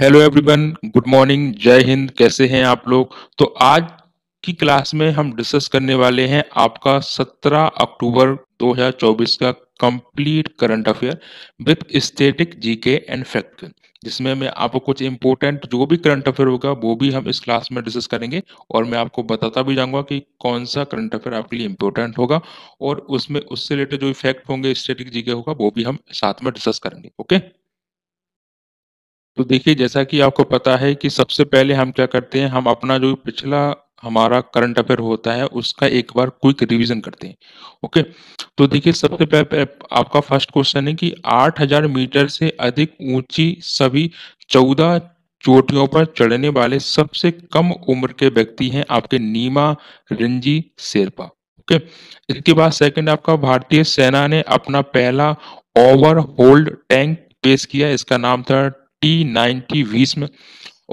Hello everyone good morning जय हिंद कैसे हैं आप लोग तो आज की क्लास में हम डिस्कस करने वाले हैं आपका 17 अक्टूबर 2024 का complete current affair with static GK and fact जिसमें मैं आपको कुछ इंपॉर्टेंट जो भी करंट अफेयर होगा वो भी हम इस क्लास में डिस्कस करेंगे और मैं आपको बताता भी जाऊंगा कि कौन सा करंट अफेयर आपके लिए इंपॉर्टेंट होगा और उसमें उससे रिलेटेड जो इफेक्ट होंगे स्टेटिक जीके होगा वो भी हम साथ में डिस्कस करेंगे ओके okay? तो देखिए जैसा कि आपको पता है कि सबसे पहले हम क्या करते हैं हम अपना जो पिछला हमारा करंट अफेयर होता है उसका एक बार क्विक रिवीजन करते हैं ओके तो देखिए सबसे पहले आपका फर्स्ट क्वेश्चन है कि 8000 मीटर से अधिक ऊंची सभी 14 चोटियों पर चढ़ने वाले सबसे कम उम्र के व्यक्ति हैं आपके नीमा रिंजी शेरपा ओके इसके बाद सेकंड आपका भारतीय सेना ने अपना पहला ओवर होल्ड टैंक पेश किया इसका नाम था टी नाइनटी वीस में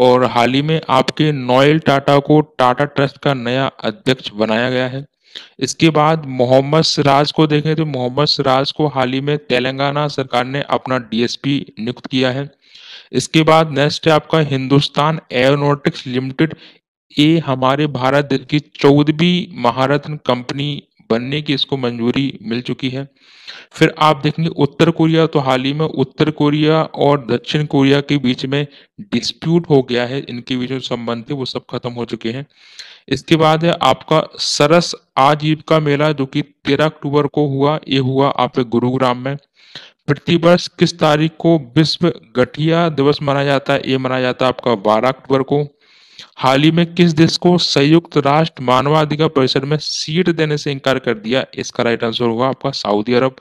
और हाल ही में आपके नोयल टाटा को टाटा ट्रस्ट का नया अध्यक्ष बनाया गया है इसके बाद मोहम्मद सिराज को देखें तो मोहम्मद सिराज को हाल ही में तेलंगाना सरकार ने अपना डीएसपी नियुक्त किया है इसके बाद नेक्स्ट है आपका हिंदुस्तान एयरोनोटिक्स लिमिटेड ये हमारे भारत देश की चौदहवीं महारत्न कंपनी बनने की इसको मंजूरी मिल चुकी है फिर आप देखेंगे उत्तर कोरिया तो हाल ही में उत्तर कोरिया और दक्षिण कोरिया के बीच में डिस्प्यूट हो गया है इनके बीच में संबंध थे वो सब खत्म हो चुके हैं इसके बाद है आपका सरस आजीविका मेला जो कि तेरह अक्टूबर को हुआ ये हुआ आपके गुरुग्राम में प्रतिवर्ष किस तारीख को विश्व गठिया दिवस मनाया जाता है ये मनाया जाता है आपका बारह अक्टूबर को हाल ही में किस देश को संयुक्त राष्ट्र मानवाधिकार परिषद में सीट देने से इंकार कर दिया इसका राइट आंसर होगा आपका सऊदी अरब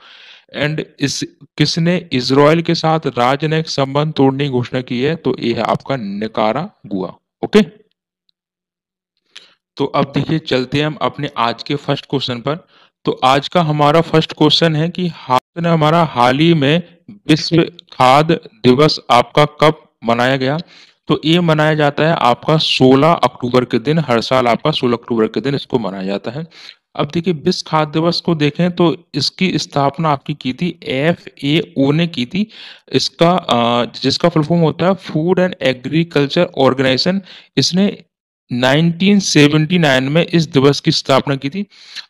एंड इस किसने इसराइल के साथ राजनयिक संबंध तोड़ने की घोषणा की है तो ये है आपका निकारा गुआ ओके तो अब देखिए चलते हैं हम अपने आज के फर्स्ट क्वेश्चन पर तो आज का हमारा फर्स्ट क्वेश्चन है कि हाथ ने हमारा हाल ही में विश्व खाद्य दिवस आपका कब मनाया गया तो ये मनाया जाता है आपका 16 अक्टूबर के दिन हर साल आपका 16 अक्टूबर के दिन इसको मनाया जाता है अब देखिए विश्व खाद्य दिवस को देखें तो इसकी स्थापना आपकी की थी एफ ए ओ ने की थी इसका जिसका फुल फॉर्म होता है फूड एंड एग्रीकल्चर ऑर्गेनाइजेशन इसने 1979 में इस दिवस की स्थापना की थी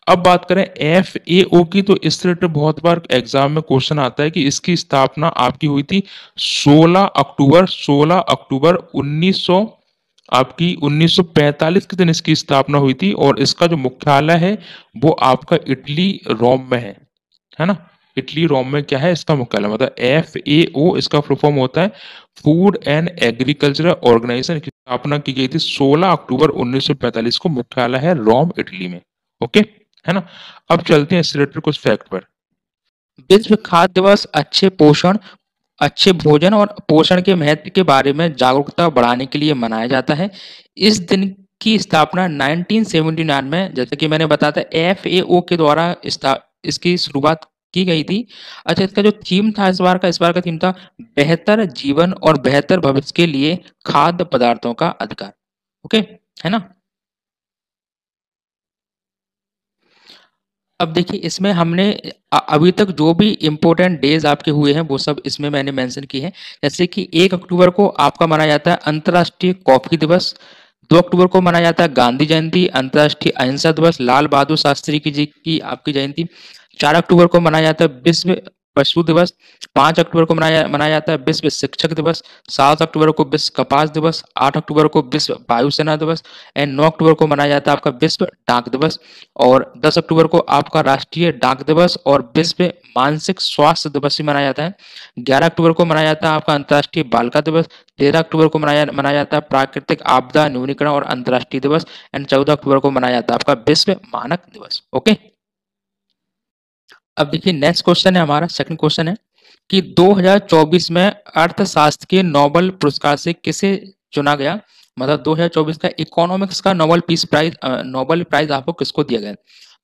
अब बात करें एफ ए ओ की तो इस तो बहुत बार एग्जाम में क्वेश्चन आता है कि इसकी स्थापना आपकी हुई थी 16 अक्टूबर 16 अक्टूबर 1900 आपकी 1945 के दिन इसकी स्थापना हुई थी और इसका जो मुख्यालय है वो आपका इटली रोम में है है ना इटली रोम में क्या है इसका मुख्यालय मतलब एफ ए ओ इसका फुलफॉर्म होता है फूड एंड एग्रीकल्चर ऑर्गेनाइजेशन स्थापना की गई थी 16 अक्टूबर 1945 को मुख्यालय है रोम इटली में ओके है ना अब चलते हैं सिलेटर कुछ फैक्ट पर विश्व खाद्य दिवस अच्छे पोषण अच्छे भोजन और पोषण के महत्व के बारे में जागरूकता बढ़ाने के लिए मनाया जाता है इस दिन की स्थापना 1979 में जैसे कि मैंने बताया था एफ के द्वारा इसकी शुरुआत की गई थी अच्छा इसका जो थीम था इस बार का इस बार का थीम था बेहतर जीवन और बेहतर भविष्य के लिए खाद्य पदार्थों का अधिकार ओके है ना अब देखिए इसमें हमने अभी तक जो भी इम्पोर्टेंट डेज आपके हुए हैं वो सब इसमें मैंने मेंशन किए हैं जैसे कि एक अक्टूबर को आपका मनाया जाता है अंतर्राष्ट्रीय कॉफी दिवस दो अक्टूबर को मनाया जाता है गांधी जयंती अंतर्राष्ट्रीय अहिंसा दिवस लाल बहादुर शास्त्री की जी की आपकी जयंती चार अक्टूबर को मनाया जाता है विश्व पशु दिवस पांच अक्टूबर को मनाया मनाया जाता है विश्व शिक्षक दिवस सात अक्टूबर को विश्व कपास दिवस आठ अक्टूबर को विश्व वायुसेना दिवस एंड नौ अक्टूबर को मनाया जाता है आपका विश्व डाक दिवस और दस अक्टूबर को आपका राष्ट्रीय डाक दिवस और विश्व मानसिक स्वास्थ्य दिवस भी मनाया जाता है ग्यारह अक्टूबर को मनाया जाता है आपका अंतर्राष्ट्रीय बालिका दिवस तेरह अक्टूबर को मनाया मनाया जाता है प्राकृतिक आपदा न्यूनीकरण और अंतर्राष्ट्रीय दिवस एंड चौदह अक्टूबर को मनाया जाता है आपका विश्व मानक दिवस ओके अब देखिए नेक्स्ट क्वेश्चन है हमारा सेकंड क्वेश्चन है कि 2024 में अर्थशास्त्र के नोबल पुरस्कार से किसे चुना गया मतलब 2024 का इकोनॉमिक्स का Nobel peace prize Nobel prize आपको किसको दिया गया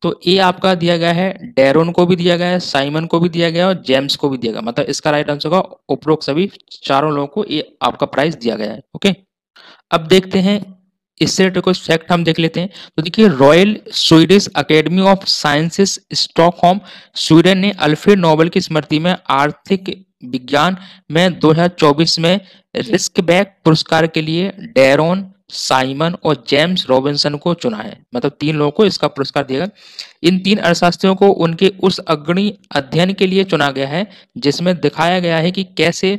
तो ए आपका दिया गया है डेरोन को भी दिया गया है साइमन को भी दिया गया और जेम्स को भी दिया गया मतलब इसका राइट आंसर होगा उपरोक्त सभी चारों लोगों को ये आपका प्राइज दिया गया है ओके अब देखते हैं इससे रिलेटेड कुछ फैक्ट हम देख लेते हैं तो देखिए royal Swedish academy of sciences Stockholm Sweden ने अल्फ्रेड नोबेल की स्मृति में आर्थिक विज्ञान में 2024 में रिस्क बैक पुरस्कार के लिए डेरोन साइमन और जेम्स रॉबिन्सन को चुना है मतलब तीन लोगों को इसका पुरस्कार दिया गया इन तीन अर्थशास्त्रियों को उनके उस अग्रणी अध्ययन के लिए चुना गया है जिसमें दिखाया गया है कि कैसे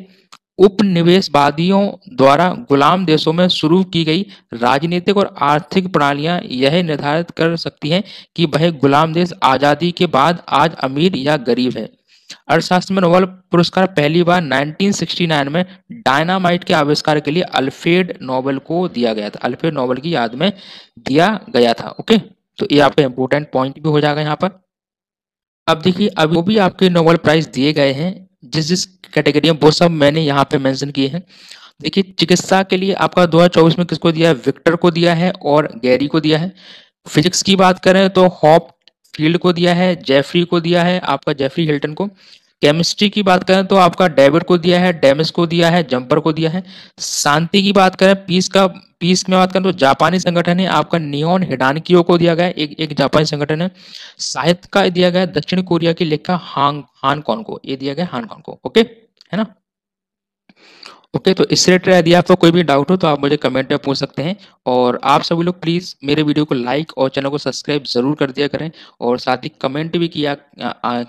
उपनिवेशवादियों द्वारा गुलाम देशों में शुरू की गई राजनीतिक और आर्थिक प्रणालियां यह निर्धारित कर सकती हैं कि वह गुलाम देश आजादी के बाद आज अमीर या गरीब है अर्थशास्त्र में नोबल पुरस्कार पहली बार 1969 में डायनामाइट के आविष्कार के लिए अल्फेड नोबल को दिया गया था अल्फेड नोबल की याद में दिया गया था ओके तो ये आपका इंपोर्टेंट पॉइंट भी हो जाएगा यहाँ पर अब देखिए अब वो भी आपके नोबल प्राइज दिए गए हैं जिस जिस कैटेगरी है वो सब मैंने यहाँ पे मेंशन किए हैं देखिए चिकित्सा के लिए आपका 2024 में किसको दिया है विक्टर को दिया है और गैरी को दिया है फिजिक्स की बात करें तो हॉप फील्ड को दिया है जेफरी को दिया है आपका जेफरी हिल्टन को केमिस्ट्री की बात करें तो आपका डेविड को दिया है डेमिस को दिया है जंपर को दिया है शांति की बात करें पीस का पीस में बात करें तो जापानी संगठन है आपका नियोन हिडानकियो को दिया गया एक एक जापानी संगठन है साहित्य का दिया गया दक्षिण कोरिया की लेखा हांग हानकॉन को ये दिया गया हानकॉन को ओके है ना ओके okay, तो इस रिलेटेड यदि आपको कोई भी डाउट हो तो आप मुझे कमेंट में पूछ सकते हैं और आप सभी लोग प्लीज़ मेरे वीडियो को लाइक और चैनल को सब्सक्राइब ज़रूर कर दिया करें और साथ ही कमेंट भी किया आ, आ,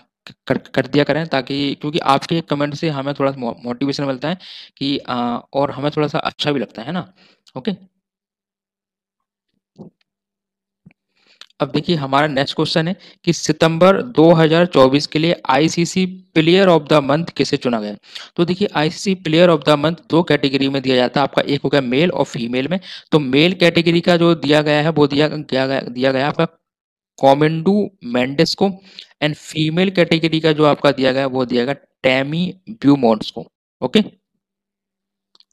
कर कर दिया करें ताकि क्योंकि आपके कमेंट से हमें थोड़ा सा मोटिवेशन मिलता है कि आ, और हमें थोड़ा सा अच्छा भी लगता है ना ओके अब देखिए हमारा नेक्स्ट क्वेश्चन है कि सितंबर 2024 के लिए ICC player of the month किसे चुना गया तो देखिए ICC player of the month दो कैटेगरी में दिया जाता है आपका एक हो गया मेल और फीमेल में तो मेल कैटेगरी का जो दिया गया है वो दिया गया दिया गया आपका कॉमेंडू मेंडेस को एंड फीमेल कैटेगरी का जो आपका दिया गया वो दिया गया टैमी ब्यूमोन्स को ओके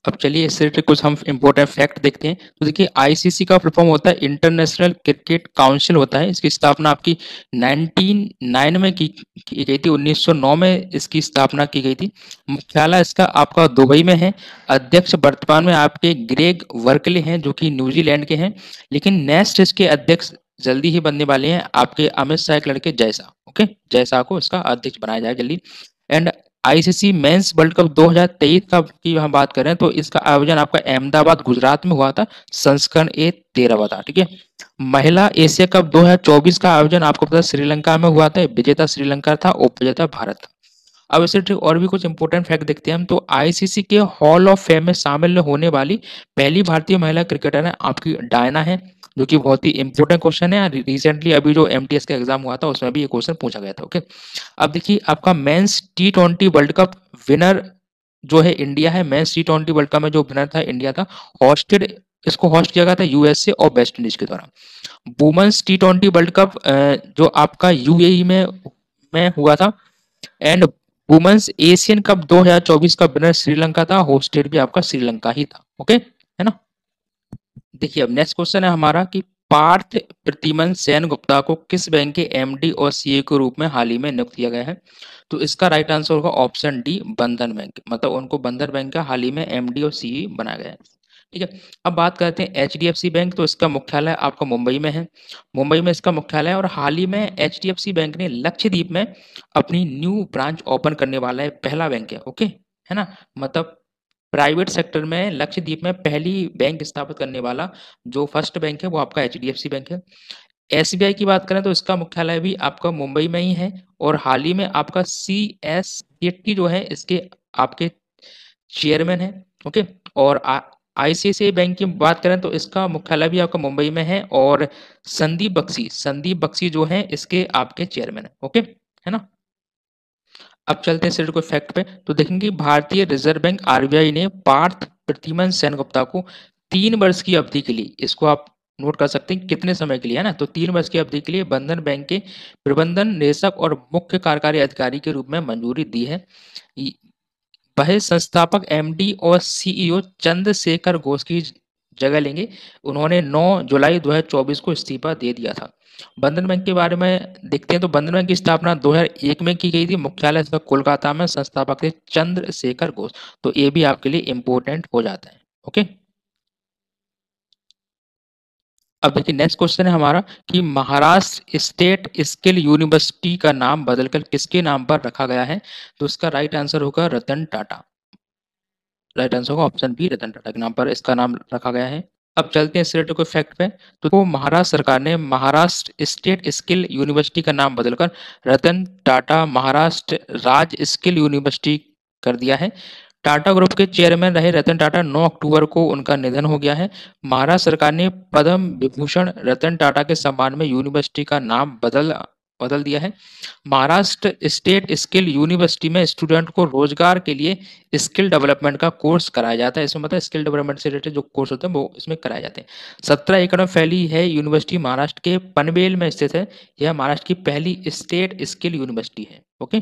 अब चलिए इससे रिलेटेड कुछ हम इम्पोर्टेंट फैक्ट देखते हैं तो देखिए आईसीसी का फुल फॉर्म होता है इंटरनेशनल क्रिकेट काउंसिल होता है इसकी स्थापना आपकी 1909 में की, की गई थी 1909 में इसकी स्थापना की गई थी मुख्यालय इसका आपका दुबई में है अध्यक्ष वर्तमान में आपके ग्रेग वर्कले हैं जो कि न्यूजीलैंड के हैं लेकिन नेक्स्ट इसके अध्यक्ष जल्दी ही बनने वाले हैं आपके अमित शाह के लड़के जैसा ओके जैसा को इसका अध्यक्ष बनाया जाए जल्दी and ICC men's world cup 2023 का की हम बात करें तो इसका आयोजन आपका अहमदाबाद गुजरात में हुआ था संस्करण ए तेरहवा था ठीक है महिला एशिया कप 2024 का आयोजन आपको पता श्रीलंका में हुआ था विजेता श्रीलंका था उपविजेता भारत था अब इसे और भी कुछ इंपोर्टेंट फैक्ट देखते हैं हम तो आईसीसी के हॉल ऑफ फेम में शामिल होने वाली पहली भारतीय महिला क्रिकेटर है आपकी डायना है जो कि बहुत ही इंपॉर्टेंट क्वेश्चन है रिसेंटली अभी जो एम का एग्जाम हुआ था उसमें भी ये क्वेश्चन पूछा गया था ओके अब देखिए आपका men's T world cup winner जो है इंडिया है मेन्स टी वर्ल्ड कप में जो विनर था इंडिया था हॉस्टेड इसको होस्ट किया गया था यूएसए और वेस्ट इंडीज के द्वारा women's T twenty world cup जो आपका यूएई e में में हुआ था एंड वुमेन्स एशियन कप 2024 का विनर श्रीलंका था होस्टेड भी आपका श्रीलंका ही था ओके है ना देखिए अब नेक्स्ट क्वेश्चन है हमारा कि पार्थ प्रतिमन सेन गुप्ता को किस बैंक के एमडी और सीए के रूप में हाल ही में नियुक्त किया गया है तो इसका राइट आंसर होगा ऑप्शन डी बंधन बैंक मतलब उनको बंधन बैंक का हाल ही में एमडी और सीए बनाया गया है ठीक है अब बात करते हैं एच बैंक तो इसका मुख्यालय आपका मुंबई में है मुंबई में इसका मुख्यालय है और हाल ही में एच बैंक ने लक्षद्वीप में अपनी न्यू ब्रांच ओपन करने वाला है पहला बैंक है ओके है ना मतलब प्राइवेट सेक्टर में लक्षद्वीप में पहली बैंक स्थापित करने वाला जो फर्स्ट बैंक है वो आपका एच बैंक है एस की बात करें तो इसका मुख्यालय भी आपका मुंबई में ही है और हाल ही में आपका सी एस जो है इसके आपके चेयरमैन है ओके और आईसीआईसीआई बैंक की बात करें तो इसका मुख्यालय भी आपका मुंबई में है और संदीप बक्सी संदीप बक्सी जो है इसके आपके चेयरमैन है ओके है ना अब चलते हैं सिर्फ को फैक्ट पे तो देखेंगे भारतीय रिजर्व बैंक आरबीआई ने पार्थ प्रतिमन सेन गुप्ता को तीन वर्ष की अवधि के लिए इसको आप नोट कर सकते हैं कितने समय के लिए है ना तो तीन वर्ष की अवधि के लिए बंधन बैंक के प्रबंधन निदेशक और मुख्य कार्यकारी अधिकारी के रूप में मंजूरी दी है वह संस्थापक एमडी और सीईओ e चंद्रशेखर घोष की जगह लेंगे उन्होंने 9 जुलाई 2024 को इस्तीफा दे दिया था बंधन बैंक के बारे में देखते हैं तो बंधन बैंक की स्थापना 2001 में की गई थी मुख्यालय इसका कोलकाता में संस्थापक थे चंद्रशेखर घोष तो ये भी आपके लिए इम्पोर्टेंट हो जाता है ओके अब देखिए नेक्स्ट क्वेश्चन है हमारा कि महाराष्ट्र स्टेट स्किल यूनिवर्सिटी का नाम बदलकर किसके नाम पर रखा गया है तो उसका राइट आंसर होगा रतन टाटा राइट आंसर होगा ऑप्शन बी रतन टाटा के नाम पर इसका नाम रखा गया है अब चलते हैं सिलेटिव को फैक्ट पे तो महाराष्ट्र सरकार ने महाराष्ट्र स्टेट स्किल यूनिवर्सिटी का नाम बदलकर रतन टाटा महाराष्ट्र राज स्किल यूनिवर्सिटी कर दिया है टाटा ग्रुप के चेयरमैन रहे रतन टाटा 9 अक्टूबर को उनका निधन हो गया है महाराष्ट्र सरकार ने पद्म विभूषण रतन टाटा के सम्मान में यूनिवर्सिटी का नाम बदल बदल दिया है महाराष्ट्र स्टेट स्किल यूनिवर्सिटी में स्टूडेंट को रोजगार के लिए स्किल डेवलपमेंट का कोर्स कराया जाता है इसमें मतलब स्किल डेवलपमेंट से रिलेटेड जो कोर्स होते हैं वो इसमें कराए जाते हैं सत्रह एकड़ में फैली है यूनिवर्सिटी महाराष्ट्र के पनवेल में स्थित है यह महाराष्ट्र की पहली स्टेट स्किल यूनिवर्सिटी है ओके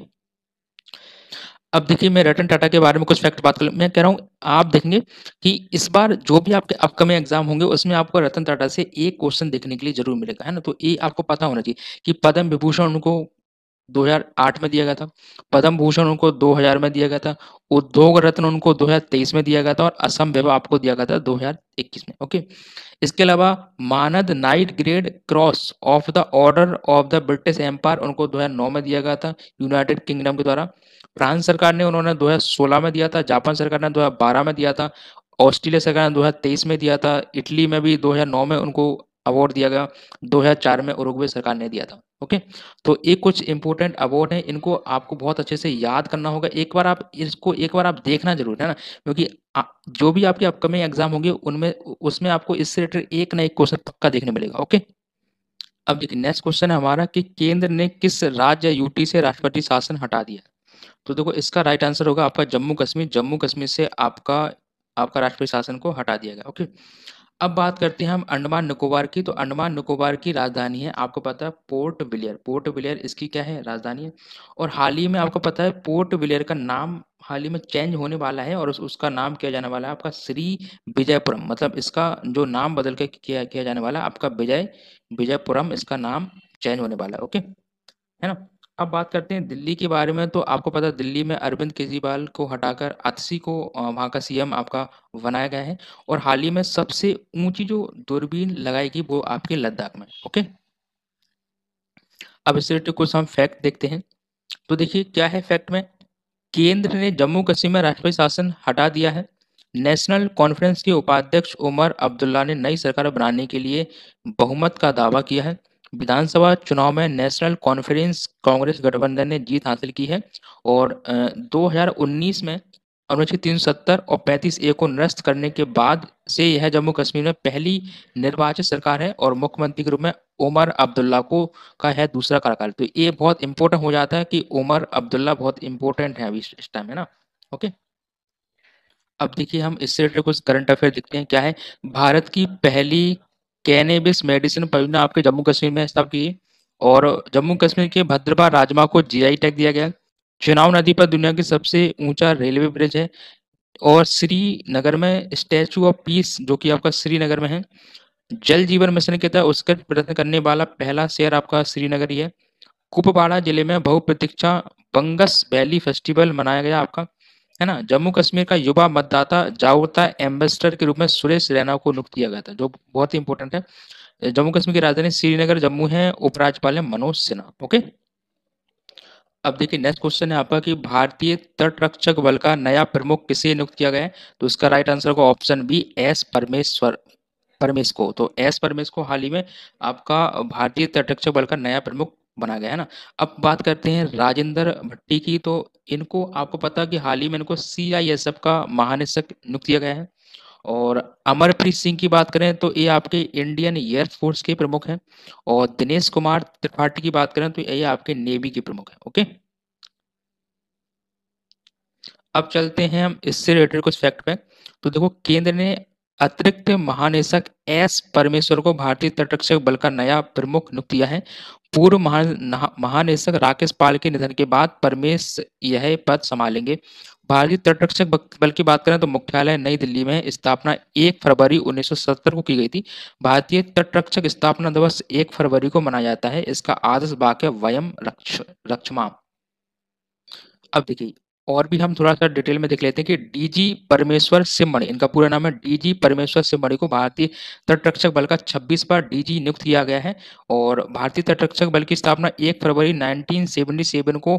अब देखिए मैं रतन टाटा के बारे में कुछ फैक्ट बात कर मैं कह रहा हूँ आप देखेंगे कि इस बार जो भी आपके अपकमिंग एग्जाम होंगे उसमें आपको रतन टाटा से एक क्वेश्चन देखने के लिए जरूर मिलेगा है ना तो ये आपको पता होना चाहिए कि पद्म विभूषण उनको 2008 में दिया गया था पद्म भूषण उनको 2000 में दिया गया था उद्योग रत्न उनको 2023 में दिया गया था और असम वैभव आपको दिया गया था 2021 में ओके इसके अलावा मानद knight grade cross of the order of the British empire उनको 2009 में दिया गया था यूनाइटेड किंगडम के द्वारा फ्रांस सरकार ने उन्होंने दो में दिया था जापान सरकार ने दो में दिया था ऑस्ट्रेलिया सरकार ने दो में दिया था इटली में भी दो में उनको अवार्ड दिया गया 2004 में उरुग्वे सरकार ने दिया था ओके तो ये कुछ इंपॉर्टेंट अवार्ड हैं इनको आपको बहुत अच्छे से याद करना होगा एक बार आप इसको एक बार आप देखना जरूर है ना क्योंकि जो भी आपके अपकमिंग एग्जाम होंगे उनमें उसमें आपको इससे रिलेटेड एक ना एक क्वेश्चन पक्का देखने मिलेगा ओके अब देखिए नेक्स्ट क्वेश्चन है हमारा कि केंद्र ने किस राज्य यूटी से राष्ट्रपति शासन हटा दिया तो देखो इसका राइट आंसर होगा आपका जम्मू कश्मीर जम्मू कश्मीर से आपका आपका राष्ट्रपति शासन को हटा दिया गया ओके अब बात करते हैं हम अंडमान निकोबार की तो अंडमान निकोबार की राजधानी है आपको पता है पोर्ट विलियर पोर्ट विलियर इसकी क्या है राजधानी है और हाल ही में आपको पता है पोर्ट विलियर का नाम हाल ही में चेंज होने वाला है और उस, उसका नाम किया जाने वाला है आपका श्री विजयपुरम मतलब इसका जो नाम बदल के किया किया जाने वाला है आपका विजय विजयपुरम इसका नाम चेंज होने वाला है ओके है ना अब बात करते हैं दिल्ली के बारे में तो आपको पता है, दिल्ली में अरविंद केजरीवाल को हटाकर अतसी को वहाँ का सीएम आपका बनाया गया है और हाल ही में सबसे ऊंची जो दूरबीन लगाएगी वो आपके लद्दाख में ओके अब इससे रिलेटेड कुछ हम फैक्ट देखते हैं तो देखिए क्या है फैक्ट में केंद्र ने जम्मू कश्मीर में राष्ट्रपति शासन हटा दिया है नेशनल कॉन्फ्रेंस के उपाध्यक्ष उमर अब्दुल्ला ने नई सरकार बनाने के लिए बहुमत का दावा किया है विधानसभा चुनाव में नेशनल कॉन्फ्रेंस कांग्रेस गठबंधन ने जीत हासिल की है और 2019 में अनुच्छेद 370 और 35 ए को निरस्त करने के बाद से यह जम्मू कश्मीर में पहली निर्वाचित सरकार है और मुख्यमंत्री के रूप में उमर अब्दुल्ला को का है दूसरा कार्यकाल तो ये बहुत इंपॉर्टेंट हो जाता है कि उमर अब्दुल्ला बहुत इंपॉर्टेंट है अभी इस टाइम है ना ओके अब देखिए हम इससे रिलेटेड कुछ करंट अफेयर देखते हैं क्या है भारत की पहली कैनेबिस मेडिसिन परियोजना आपके जम्मू कश्मीर में स्थापित की और जम्मू कश्मीर के भद्रवा राजमा को जीआई टैग दिया गया चुनाव नदी पर दुनिया की सबसे ऊंचा रेलवे ब्रिज है और श्रीनगर में स्टैचू ऑफ पीस जो कि आपका श्रीनगर में है जल जीवन मिशन के तहत उसका प्रदर्शन करने वाला पहला शहर आपका श्रीनगर ही है कुपवाड़ा जिले में बहुप्रतीक्षा बंगस वैली फेस्टिवल मनाया गया आपका है ना जम्मू कश्मीर का युवा मतदाता जागरूकता एम्बेसडर के रूप में सुरेश रैना को नियुक्त किया गया था जो बहुत ही इंपॉर्टेंट है जम्मू कश्मीर की राजधानी श्रीनगर जम्मू है उपराज्यपाल है मनोज सिन्हा ओके अब देखिए नेक्स्ट क्वेश्चन है आपका कि भारतीय तटरक्षक बल का नया प्रमुख किसे नियुक्त किया गया है तो उसका राइट आंसर होगा option B S Parameshwar Paramesh को तो एस परमेश को हाल ही में आपका भारतीय तटरक्षक बल का नया प्रमुख बना गया है ना अब बात करते हैं राजेंद्र भट्टी की तो इनको आपको पता कि हाल ही में इनको सी आई एस एफ का महानिदेशक नियुक्त किया गया है और अमरप्रीत सिंह की बात करें तो ये आपके इंडियन एयर फोर्स के प्रमुख हैं और दिनेश कुमार त्रिपाठी की बात करें तो ये आपके नेवी के प्रमुख हैं ओके अब चलते हैं हम इससे रिलेटेड कुछ फैक्ट पे तो देखो केंद्र ने अतिरिक्त महानिदेशक एस परमेश्वर को भारतीय तटरक्षक बल का नया प्रमुख नियुक्त किया है पूर्व महा महानिदेशक राकेश पाल के निधन के बाद परमेश यह पद संभालेंगे भारतीय तटरक्षक बल की बात करें तो मुख्यालय नई दिल्ली में स्थापना 1 फरवरी 1970 को की गई थी भारतीय तटरक्षक स्थापना दिवस 1 फरवरी को मनाया जाता है इसका आदर्श वाक्य वयम रक्ष रक्षमा अब देखिए और भी हम थोड़ा सा डिटेल में देख लेते हैं कि डीजी परमेश्वर सिमणी इनका पूरा नाम है डीजी परमेश्वर सिमणी को भारतीय तटरक्षक बल का 26 बार डीजी नियुक्त किया गया है और भारतीय तटरक्षक बल की स्थापना 1 फरवरी 1977 को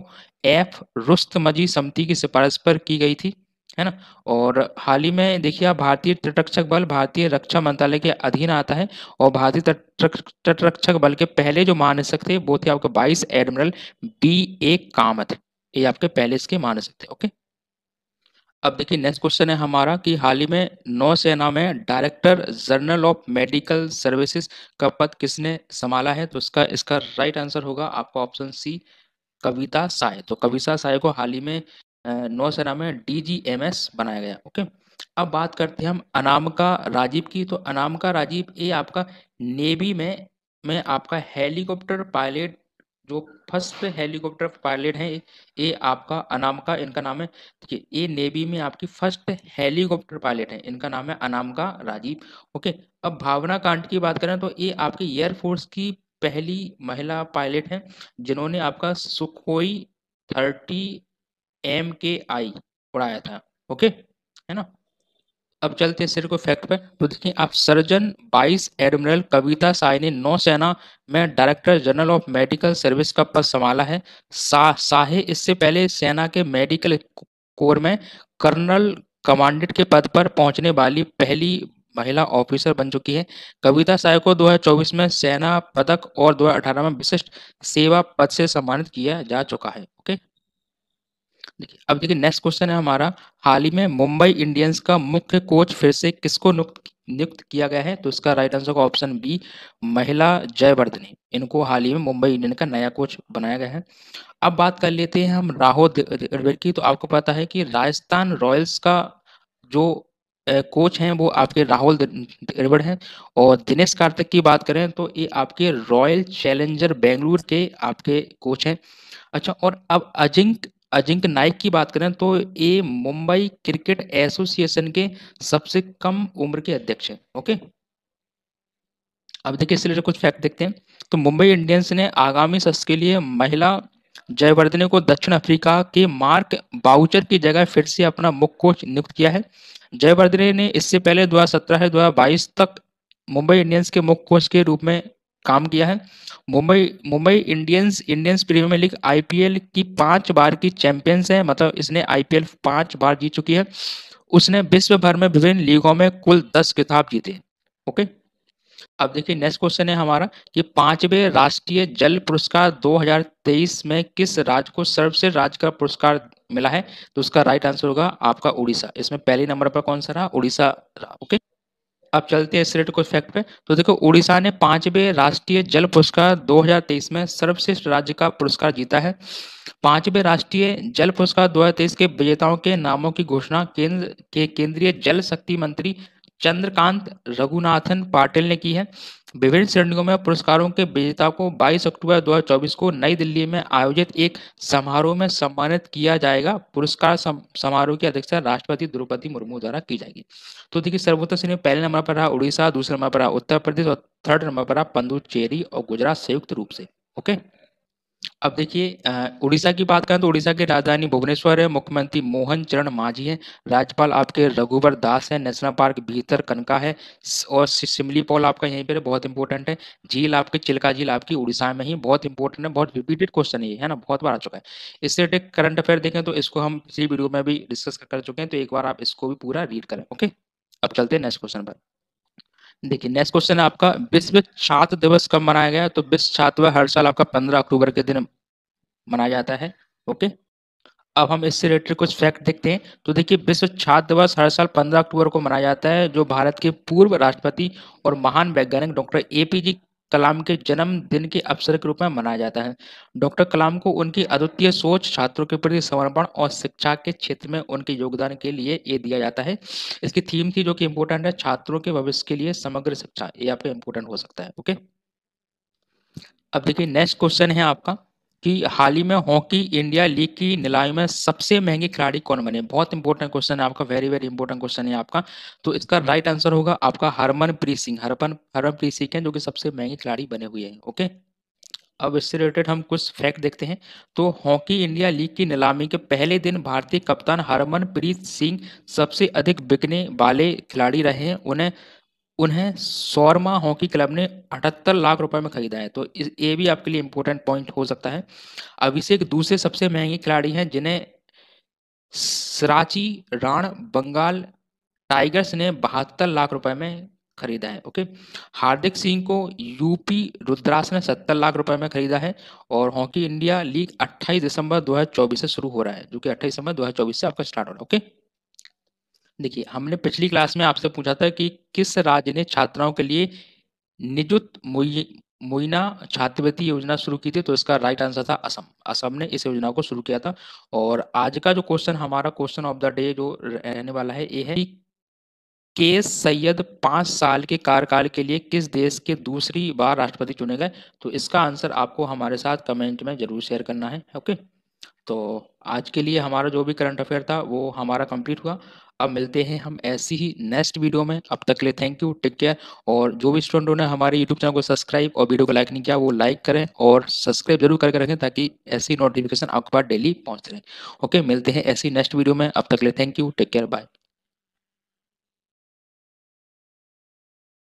एफ रुस्तमजी समिति की सिफारिश पर की गई थी है ना और हाल ही में देखिए आप भारतीय तटरक्षक बल भारतीय रक्षा मंत्रालय के अधीन आता है और भारतीय तटरक्षक बल के पहले जो मानसक थे वो थे आपके बाईस एडमिरल बी ए कामत ये आपके पहले इसके मान सकते हैं ओके अब देखिए नेक्स्ट क्वेश्चन है हमारा कि हाल ही में नौसेना में director general of medical services का पद किसने संभाला है तो इसका इसका राइट आंसर होगा आपका ऑप्शन सी कविता साय तो कविता साय को हाल ही में नौसेना में डीजीएमएस बनाया गया ओके अब बात करते हैं हम अनामका राजीव की तो अनामका राजीव ये आपका नेवी में में आपका हेलीकॉप्टर पायलट जो फर्स्ट हेलीकॉप्टर पायलट है ये आपका अनामका इनका नाम है देखिए ये नेवी में आपकी फर्स्ट हेलीकॉप्टर पायलट है इनका नाम है अनामका राजीव ओके अब भावना कांट की बात करें तो ये आपकी एयरफोर्स की पहली महिला पायलट है जिन्होंने आपका सुखोई थर्टी एम के आई उड़ाया था ओके है ना अब चलते हैं सिर को फैक्ट पे तो देखिए आप surgeon vice admiral Kavita Sahai ने नौसेना में director general of medical service का पद संभाला है सा, साहे इससे पहले सेना के मेडिकल कोर में कर्नल कमांडेंट के पद पर पहुंचने वाली पहली महिला ऑफिसर बन चुकी है कविता साय को 2024 में सेना पदक और 2018 में विशिष्ट सेवा पद से सम्मानित किया जा चुका है देखिए अब देखिए नेक्स्ट क्वेश्चन है हमारा हाल ही में मुंबई इंडियंस का मुख्य कोच फिर से किसको नियुक्त नियुक्त किया गया है तो इसका राइट आंसर का ऑप्शन बी महिला जयवर्धनी इनको हाल ही में मुंबई इंडियन का नया कोच बनाया गया है अब बात कर लेते हैं हम राहुल की तो आपको पता है कि राजस्थान रॉयल्स का जो कोच हैं वो आपके राहुल द्रविड़ हैं और दिनेश कार्तिक की बात करें तो ये आपके रॉयल चैलेंजर बेंगलुरु के आपके कोच हैं अच्छा और अब अजिंक अजिंक नाइक की बात करें तो ये मुंबई क्रिकेट एसोसिएशन के सबसे कम उम्र के अध्यक्ष हैं ओके अब देखिए इसलिए रिलेटेड कुछ फैक्ट देखते हैं तो मुंबई इंडियंस ने आगामी सस के लिए महिला जयवर्धने को दक्षिण अफ्रीका के मार्क बाउचर की जगह फिर से अपना मुख्य कोच नियुक्त किया है जयवर्धने ने इससे पहले दो हजार 2022 तक मुंबई इंडियंस के मुख्य कोच के रूप में काम किया है Mumbai Mumbai Indians Indians premier league IPL की पांच बार की चैंपियंस है मतलब इसने आईपीएल पांच बार जीत चुकी है उसने विश्व भर में विभिन्न लीगों में कुल दस किताब जीते ओके अब देखिए नेक्स्ट क्वेश्चन है हमारा कि पांचवे राष्ट्रीय जल पुरस्कार 2023 में किस राज्य को सर्वश्रेष्ठ राज्य का पुरस्कार मिला है तो उसका राइट आंसर होगा आपका उड़ीसा इसमें पहले नंबर पर कौन सा रहा उड़ीसा रहा ओके अब चलते हैं इस रेट को फैक्ट पे तो देखो उड़ीसा ने पांचवे राष्ट्रीय जल पुरस्कार 2023 में सर्वश्रेष्ठ राज्य का पुरस्कार जीता है पांचवे राष्ट्रीय जल पुरस्कार 2023 के विजेताओं के नामों की घोषणा केंद्र के केंद्रीय जल शक्ति मंत्री चंद्रकांत रघुनाथन पाटिल ने की है विभिन्न श्रेणियों में पुरस्कारों के विजेता को 22 अक्टूबर 2024 को नई दिल्ली में आयोजित एक समारोह में सम्मानित किया जाएगा पुरस्कार समारोह की अध्यक्षता राष्ट्रपति द्रौपदी मुर्मू द्वारा की जाएगी तो देखिए सर्वोत्तम श्रेणी पहले नंबर पर रहा उड़ीसा दूसरे नंबर पर रहा उत्तर प्रदेश और थर्ड नंबर पर रहा पंदुचेरी और गुजरात संयुक्त रूप से ओके अब देखिए उड़ीसा की बात करें तो उड़ीसा की राजधानी भुवनेश्वर है मुख्यमंत्री मोहन चरण मांझी है राज्यपाल आपके रघुवर दास है नेशनल पार्क भीतर कनका है और सिमली पॉल आपका यहीं पर बहुत इंपॉर्टेंट है झील आपके चिलका झील आपकी उड़ीसा में ही बहुत इंपॉर्टेंट है बहुत रिपीटेड क्वेश्चन ये है ना बहुत बार आ चुका है इससे रिलेटेड करंट अफेयर देखें तो इसको हम पिछली वीडियो में भी डिस्कस कर चुके हैं तो एक बार आप इसको भी पूरा रीड करें ओके अब चलते हैं नेक्स्ट क्वेश्चन पर देखिए नेक्स्ट क्वेश्चन है आपका विश्व छात्र दिवस कब मनाया गया तो विश्व छात्र हर साल आपका पंद्रह अक्टूबर के दिन मनाया जाता है ओके अब हम इससे रिलेटेड कुछ फैक्ट देखते हैं तो देखिए विश्व छात्र दिवस हर साल 15 अक्टूबर को मनाया जाता है जो भारत के पूर्व राष्ट्रपति और महान वैज्ञानिक डॉक्टर ए पी कलाम के जन्म दिन के अवसर के रूप में मनाया जाता है डॉक्टर कलाम को उनकी अद्वितीय सोच छात्रों के प्रति समर्पण और शिक्षा के क्षेत्र में उनके योगदान के लिए ये दिया जाता है इसकी थीम थी जो कि इम्पोर्टेंट है छात्रों के भविष्य के लिए समग्र शिक्षा ये आपका इम्पोर्टेंट हो सकता है ओके अब देखिए नेक्स्ट क्वेश्चन है आपका कि हाल ही में हॉकी इंडिया लीग की नीलामी में सबसे महंगे खिलाड़ी कौन बने बहुत इंपॉर्टेंट क्वेश्चन है आपका वेरी वेरी इंपॉर्टेंट क्वेश्चन है आपका तो इसका राइट आंसर होगा आपका हरमनप्रीत सिंह हरमन हरमनप्रीत सिंह है जो कि सबसे महंगे खिलाड़ी बने हुए हैं ओके अब इससे रिलेटेड हम कुछ फैक्ट देखते हैं तो हॉकी इंडिया लीग की नीलामी के पहले दिन भारतीय कप्तान हरमनप्रीत सिंह सबसे अधिक बिकने वाले खिलाड़ी रहे हैं उन्हें उन्हें सौरमा हॉकी क्लब ने अठहत्तर लाख रुपए में खरीदा है तो ये भी आपके लिए इम्पोर्टेंट पॉइंट हो सकता है अभिषेक दूसरे सबसे महंगे खिलाड़ी हैं जिन्हें सराची राण बंगाल टाइगर्स ने बहत्तर लाख रुपए में खरीदा है ओके हार्दिक सिंह को यूपी रुद्रास ने सत्तर लाख रुपए में खरीदा है और हॉकी इंडिया लीग 28 दिसंबर 2024 से शुरू हो रहा है जो कि 28 दिसंबर 2024 से आपका स्टार्ट हो रहा है ओके देखिए हमने पिछली क्लास में आपसे पूछा था कि किस राज्य ने छात्राओं के लिए निजुत मुई मुइना छात्रवृत्ति योजना शुरू की थी तो इसका राइट आंसर था असम असम ने इस योजना को शुरू किया था और आज का जो क्वेश्चन हमारा क्वेश्चन ऑफ द डे जो रहने वाला है ये है कि के सैयद पांच साल के कार्यकाल के लिए किस देश के दूसरी बार राष्ट्रपति चुने गए तो इसका आंसर आपको हमारे साथ कमेंट में जरूर शेयर करना है ओके तो आज के लिए हमारा जो भी करंट अफेयर था वो हमारा कंप्लीट हुआ अब मिलते हैं हम ऐसी ही नेक्स्ट वीडियो में अब तक ले थैंक यू टेक केयर और जो भी स्टूडेंटों ने हमारे यूट्यूब चैनल को सब्सक्राइब और वीडियो को लाइक नहीं किया वो लाइक करें और सब्सक्राइब जरूर करके रखें ताकि ऐसी नोटिफिकेशन आपके पास डेली पहुँच रहे ओके मिलते हैं ऐसी नेक्स्ट वीडियो में अब तक ले thank you take care bye